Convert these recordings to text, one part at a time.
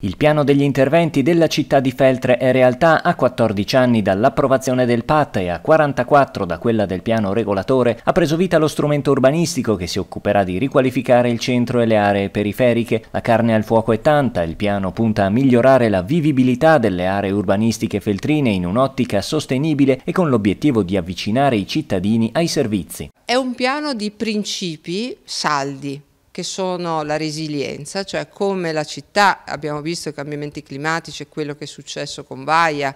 Il piano degli interventi della città di Feltre è realtà a 14 anni dall'approvazione del PAT e a 44 da quella del piano regolatore ha preso vita lo strumento urbanistico che si occuperà di riqualificare il centro e le aree periferiche. La carne al fuoco è tanta, il piano punta a migliorare la vivibilità delle aree urbanistiche feltrine in un'ottica sostenibile e con l'obiettivo di avvicinare i cittadini ai servizi. È un piano di principi saldi, che sono la resilienza, cioè come la città, abbiamo visto i cambiamenti climatici e quello che è successo con Vaia,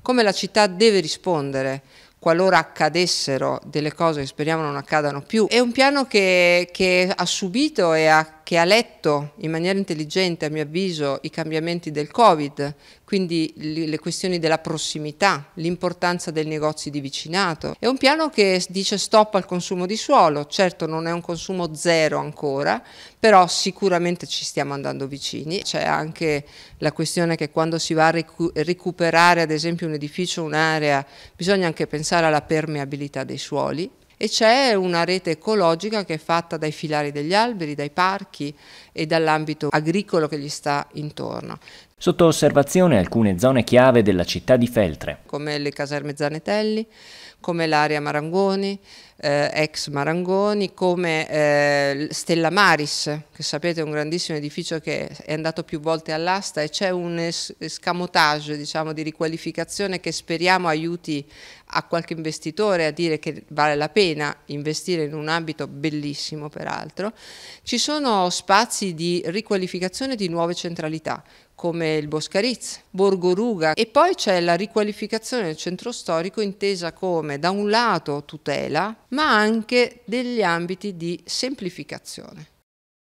come la città deve rispondere qualora accadessero delle cose che speriamo non accadano più. È un piano che, che ha subito e ha che ha letto in maniera intelligente, a mio avviso, i cambiamenti del Covid, quindi le questioni della prossimità, l'importanza dei negozi di vicinato. È un piano che dice stop al consumo di suolo, certo non è un consumo zero ancora, però sicuramente ci stiamo andando vicini. C'è anche la questione che quando si va a recuperare ad esempio un edificio, un'area, bisogna anche pensare alla permeabilità dei suoli, e c'è una rete ecologica che è fatta dai filari degli alberi, dai parchi e dall'ambito agricolo che gli sta intorno. Sotto osservazione alcune zone chiave della città di Feltre. Come le caserme Zanetelli, come l'area Marangoni, eh, ex Marangoni, come eh, Stella Maris, che sapete è un grandissimo edificio che è andato più volte all'asta e c'è un escamotage diciamo, di riqualificazione che speriamo aiuti a qualche investitore a dire che vale la pena pena investire in un ambito bellissimo peraltro, ci sono spazi di riqualificazione di nuove centralità come il Boscariz, Borgo Ruga e poi c'è la riqualificazione del centro storico intesa come da un lato tutela ma anche degli ambiti di semplificazione.